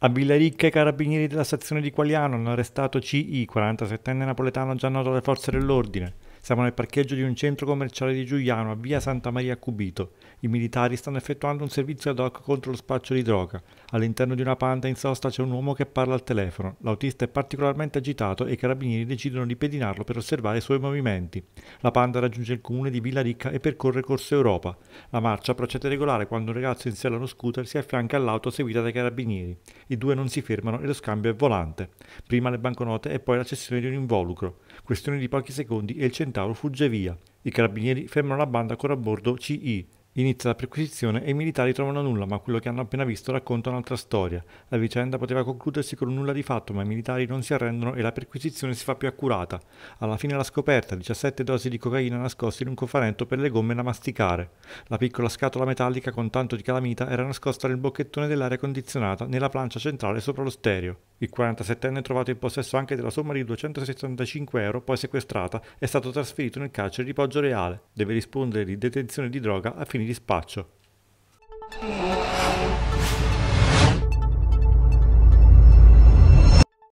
A Villaricca i carabinieri della stazione di Qualiano hanno arrestato CI, 47enne napoletano già noto alle forze dell'ordine. Siamo nel parcheggio di un centro commerciale di Giuliano, a via Santa Maria Cubito. I militari stanno effettuando un servizio ad hoc contro lo spaccio di droga. All'interno di una panda in sosta c'è un uomo che parla al telefono. L'autista è particolarmente agitato e i carabinieri decidono di pedinarlo per osservare i suoi movimenti. La panda raggiunge il comune di Villa Ricca e percorre Corso Europa. La marcia procede regolare quando un ragazzo insieme sella uno scooter si affianca all'auto seguita dai carabinieri. I due non si fermano e lo scambio è volante. Prima le banconote e poi la cessione di un involucro. Questione di pochi secondi e il centro Centauro fugge via. I carabinieri fermano la banda ancora a bordo CI. Inizia la perquisizione e i militari trovano nulla, ma quello che hanno appena visto racconta un'altra storia. La vicenda poteva concludersi con nulla di fatto, ma i militari non si arrendono e la perquisizione si fa più accurata. Alla fine la scoperta, 17 dosi di cocaina nascoste in un cofanetto per le gomme da masticare. La piccola scatola metallica con tanto di calamita era nascosta nel bocchettone dell'aria condizionata nella plancia centrale sopra lo stereo. Il 47enne, trovato in possesso anche della somma di 265 euro, poi sequestrata, è stato trasferito nel carcere di Poggio Reale. Deve rispondere di detenzione di droga a fini di spaccio.